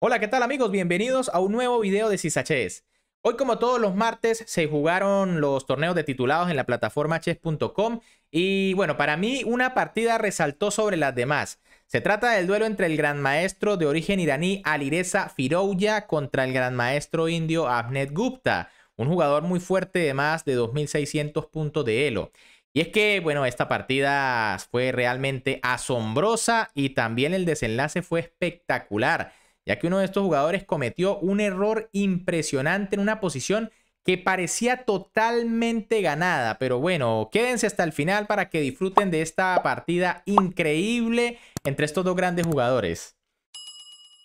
Hola, ¿qué tal amigos? Bienvenidos a un nuevo video de Chess. Hoy como todos los martes se jugaron los torneos de titulados en la plataforma chess.com y bueno, para mí una partida resaltó sobre las demás. Se trata del duelo entre el gran maestro de origen iraní Alireza Firouya contra el gran maestro indio Abnet Gupta, un jugador muy fuerte de más de 2600 puntos de elo. Y es que, bueno, esta partida fue realmente asombrosa y también el desenlace fue espectacular ya que uno de estos jugadores cometió un error impresionante en una posición que parecía totalmente ganada. Pero bueno, quédense hasta el final para que disfruten de esta partida increíble entre estos dos grandes jugadores.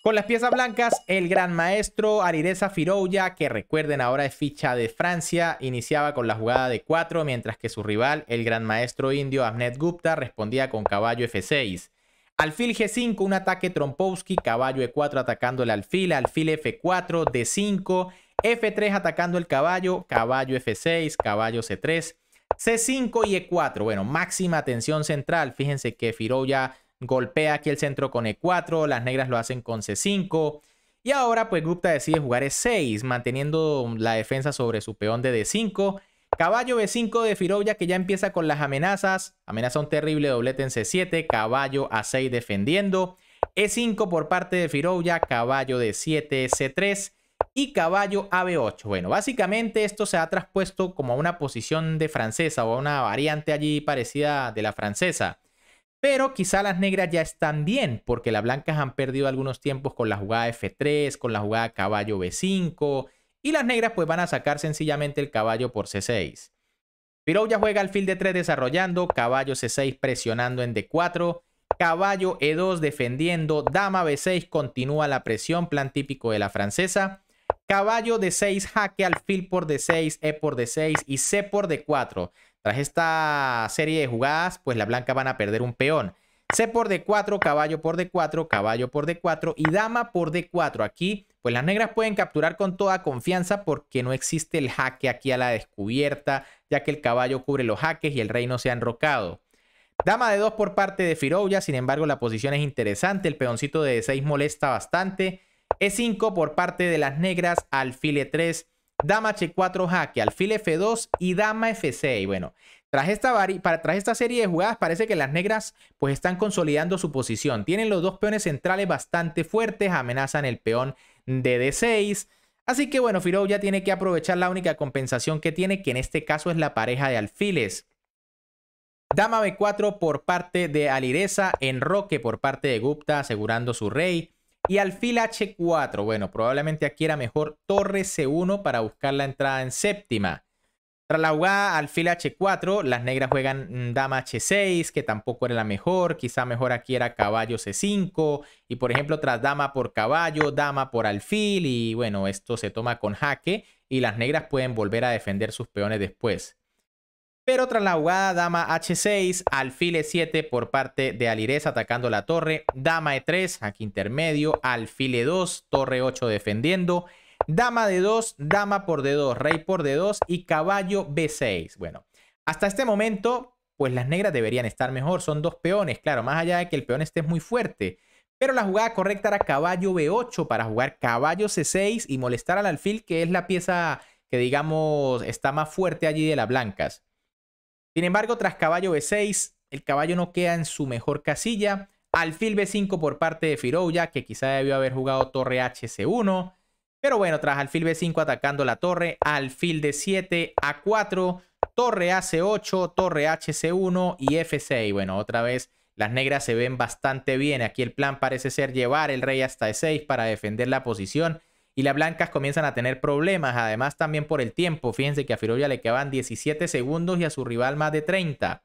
Con las piezas blancas, el gran maestro Ariresa Firouya, que recuerden ahora es ficha de Francia, iniciaba con la jugada de 4, mientras que su rival, el gran maestro indio Ahmed Gupta, respondía con caballo F6. Alfil G5, un ataque Trompowski, caballo E4 atacando el alfil, alfil F4, D5, F3 atacando el caballo, caballo F6, caballo C3, C5 y E4. Bueno, máxima tensión central. Fíjense que Firo golpea aquí el centro con E4, las negras lo hacen con C5. Y ahora pues Gupta decide jugar E6, manteniendo la defensa sobre su peón de D5. Caballo B5 de Firoya que ya empieza con las amenazas. Amenaza un terrible doblete en C7. Caballo A6 defendiendo. E5 por parte de Firoya, Caballo D7, C3 y caballo AB8. Bueno, básicamente esto se ha traspuesto como a una posición de francesa o a una variante allí parecida de la francesa. Pero quizá las negras ya están bien, porque las blancas han perdido algunos tiempos con la jugada F3, con la jugada caballo B5, y las negras pues van a sacar sencillamente el caballo por C6. Pirou ya juega alfil de 3 desarrollando, caballo C6 presionando en D4, caballo E2 defendiendo, dama B6 continúa la presión, plan típico de la francesa. Caballo D6, jaque alfil por D6, E por D6 y C por D4. Tras esta serie de jugadas, pues la blanca van a perder un peón. C por D4, caballo por D4, caballo por D4 y dama por D4. Aquí pues las negras pueden capturar con toda confianza porque no existe el jaque aquí a la descubierta, ya que el caballo cubre los jaques y el rey no se ha enrocado. Dama de 2 por parte de Firouya, sin embargo la posición es interesante, el peoncito de 6 molesta bastante. E5 por parte de las negras, alfil E3, dama H4 jaque, alfil F2 y dama F6. Bueno, tras esta, serie de jugadas parece que las negras pues están consolidando su posición. Tienen los dos peones centrales bastante fuertes, amenazan el peón de D6. Así que bueno, Firou ya tiene que aprovechar la única compensación que tiene, que en este caso es la pareja de alfiles. Dama B4 por parte de Alireza, enroque por parte de Gupta asegurando su rey. Y alfil H4, bueno, probablemente aquí era mejor torre C1 para buscar la entrada en séptima. Tras la jugada alfil h4, las negras juegan mm, dama h6, que tampoco era la mejor, quizá mejor aquí era caballo c5, y por ejemplo tras dama por caballo, dama por alfil, y bueno, esto se toma con jaque, y las negras pueden volver a defender sus peones después. Pero tras la jugada, dama h6, alfil e7 por parte de alires atacando la torre, dama e3, aquí intermedio, alfil e2, torre 8 defendiendo, Dama de 2, dama por D2, rey por D2 y caballo B6. Bueno, hasta este momento, pues las negras deberían estar mejor. Son dos peones, claro, más allá de que el peón esté muy fuerte. Pero la jugada correcta era caballo B8 para jugar caballo C6 y molestar al alfil, que es la pieza que digamos está más fuerte allí de las blancas. Sin embargo, tras caballo B6, el caballo no queda en su mejor casilla. Alfil B5 por parte de Firouya, que quizá debió haber jugado torre HC1. Pero bueno, tras alfil B5 atacando la torre, alfil D7, A4, torre AC8, torre HC1 y F6. Bueno, otra vez las negras se ven bastante bien. Aquí el plan parece ser llevar el rey hasta E6 para defender la posición. Y las blancas comienzan a tener problemas, además también por el tiempo. Fíjense que a Firoya le quedaban 17 segundos y a su rival más de 30.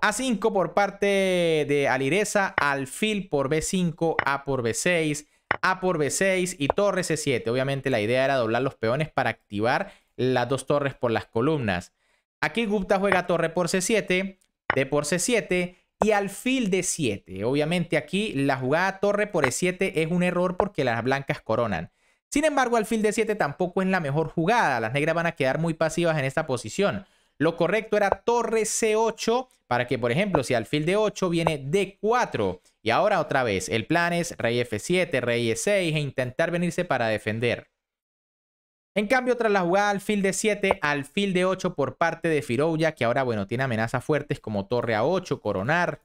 A5 por parte de Alireza, alfil por B5, A por B6. A por B6 y torre C7. Obviamente la idea era doblar los peones para activar las dos torres por las columnas. Aquí Gupta juega torre por C7, D por C7 y alfil de 7. Obviamente aquí la jugada torre por E7 es un error porque las blancas coronan. Sin embargo, alfil de 7 tampoco es la mejor jugada. Las negras van a quedar muy pasivas en esta posición. Lo correcto era torre C8 para que, por ejemplo, si al fil de 8 viene D4. Y ahora otra vez, el plan es rey F7, rey E6 e intentar venirse para defender. En cambio, tras la jugada alfil de 7, alfil de 8 por parte de Firoya, que ahora, bueno, tiene amenazas fuertes como torre A8, coronar.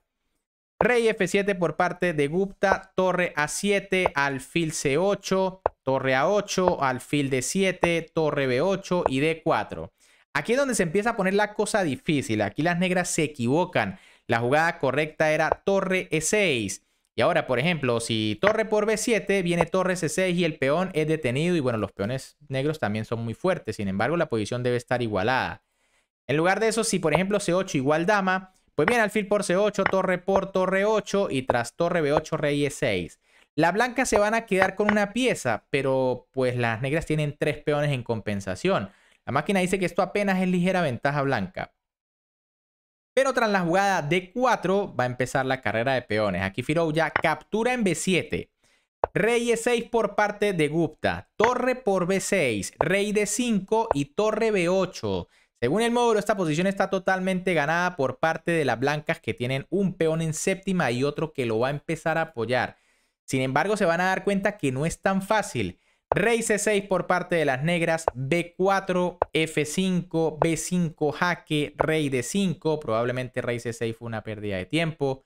Rey F7 por parte de Gupta, torre A7, alfil C8, torre A8, alfil de 7 torre B8 y D4. Aquí es donde se empieza a poner la cosa difícil. Aquí las negras se equivocan. La jugada correcta era torre E6. Y ahora, por ejemplo, si torre por B7, viene torre C6 e y el peón es detenido. Y bueno, los peones negros también son muy fuertes. Sin embargo, la posición debe estar igualada. En lugar de eso, si por ejemplo C8 igual dama, pues viene alfil por C8, torre por torre 8 y tras torre B8, rey E6. Las blancas se van a quedar con una pieza, pero pues las negras tienen tres peones en compensación. La máquina dice que esto apenas es ligera ventaja blanca. Pero tras la jugada D4 va a empezar la carrera de peones. Aquí Firou ya captura en B7. Rey E6 por parte de Gupta. Torre por B6. Rey D5 y torre B8. Según el módulo, esta posición está totalmente ganada por parte de las blancas que tienen un peón en séptima y otro que lo va a empezar a apoyar. Sin embargo, se van a dar cuenta que no es tan fácil. Rey C6 por parte de las negras, B4, F5, B5 jaque, Rey D5, probablemente Rey C6 fue una pérdida de tiempo.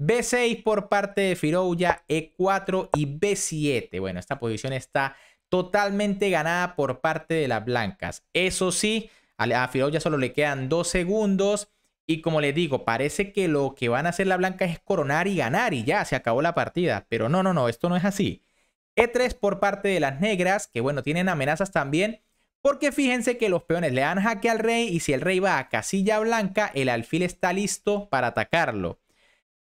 B6 por parte de firoya E4 y B7. Bueno, esta posición está totalmente ganada por parte de las blancas. Eso sí, a Firouya solo le quedan dos segundos. Y como les digo, parece que lo que van a hacer las blancas es coronar y ganar y ya, se acabó la partida. Pero no, no, no, esto no es así. E3 por parte de las negras, que bueno, tienen amenazas también, porque fíjense que los peones le dan jaque al rey y si el rey va a casilla blanca, el alfil está listo para atacarlo.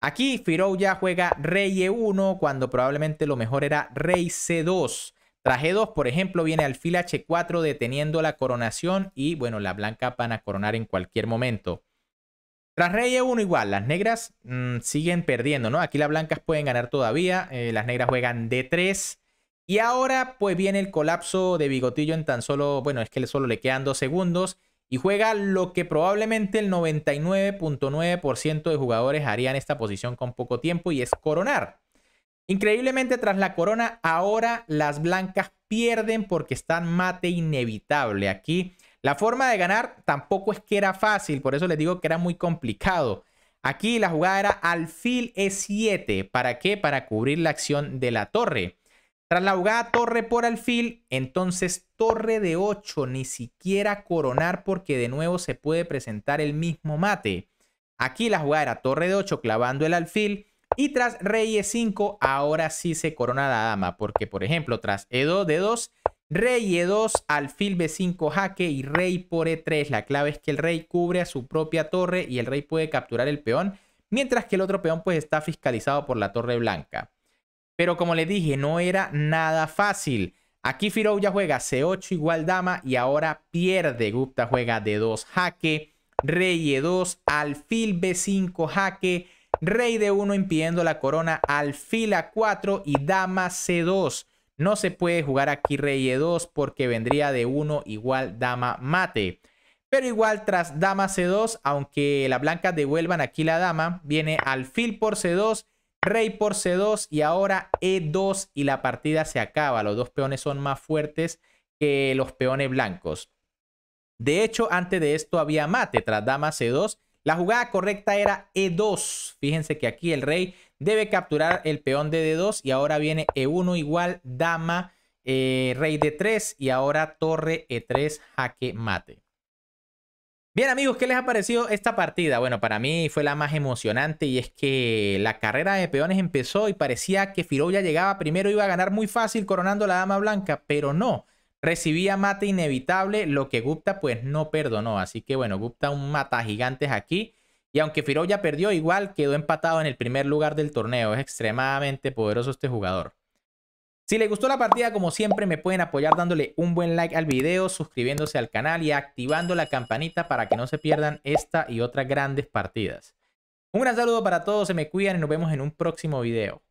Aquí Firo ya juega rey E1 cuando probablemente lo mejor era rey C2. Tras 2 e por ejemplo, viene alfil H4 deteniendo la coronación y bueno, la blanca van a coronar en cualquier momento. Tras rey 1 igual, las negras mm, siguen perdiendo, ¿no? Aquí las blancas pueden ganar todavía, eh, las negras juegan D3. Y ahora pues viene el colapso de Bigotillo en tan solo, bueno, es que solo le quedan dos segundos. Y juega lo que probablemente el 99.9% de jugadores harían esta posición con poco tiempo y es coronar. Increíblemente tras la corona, ahora las blancas pierden porque están mate inevitable. Aquí la forma de ganar tampoco es que era fácil, por eso les digo que era muy complicado. Aquí la jugada era alfil E7. ¿Para qué? Para cubrir la acción de la torre. Tras la jugada torre por alfil, entonces torre de 8, ni siquiera coronar porque de nuevo se puede presentar el mismo mate. Aquí la jugada era torre de 8 clavando el alfil y tras rey E5 ahora sí se corona la dama porque por ejemplo tras E2 de 2 Rey E2, alfil B5 jaque y rey por E3. La clave es que el rey cubre a su propia torre y el rey puede capturar el peón, mientras que el otro peón pues está fiscalizado por la torre blanca. Pero como les dije, no era nada fácil. Aquí Firou ya juega C8 igual dama y ahora pierde. Gupta juega D2 jaque, rey E2, alfil B5 jaque, rey D1 impidiendo la corona, alfil A4 y dama C2. No se puede jugar aquí rey e2 porque vendría de 1 igual dama mate. Pero igual tras dama c2, aunque las blancas devuelvan aquí la dama, viene alfil por c2, rey por c2 y ahora e2 y la partida se acaba. Los dos peones son más fuertes que los peones blancos. De hecho, antes de esto había mate tras dama c2. La jugada correcta era e2. Fíjense que aquí el rey Debe capturar el peón de D2 y ahora viene E1 igual dama, eh, rey D3 y ahora torre E3, jaque mate. Bien amigos, ¿qué les ha parecido esta partida? Bueno, para mí fue la más emocionante y es que la carrera de peones empezó y parecía que Firoya ya llegaba primero, iba a ganar muy fácil coronando la dama blanca, pero no. Recibía mate inevitable, lo que Gupta pues no perdonó. Así que bueno, Gupta un mata gigantes aquí y aunque Firoya perdió, igual quedó empatado en el primer lugar del torneo. Es extremadamente poderoso este jugador. Si les gustó la partida, como siempre, me pueden apoyar dándole un buen like al video, suscribiéndose al canal y activando la campanita para que no se pierdan esta y otras grandes partidas. Un gran saludo para todos, se me cuidan y nos vemos en un próximo video.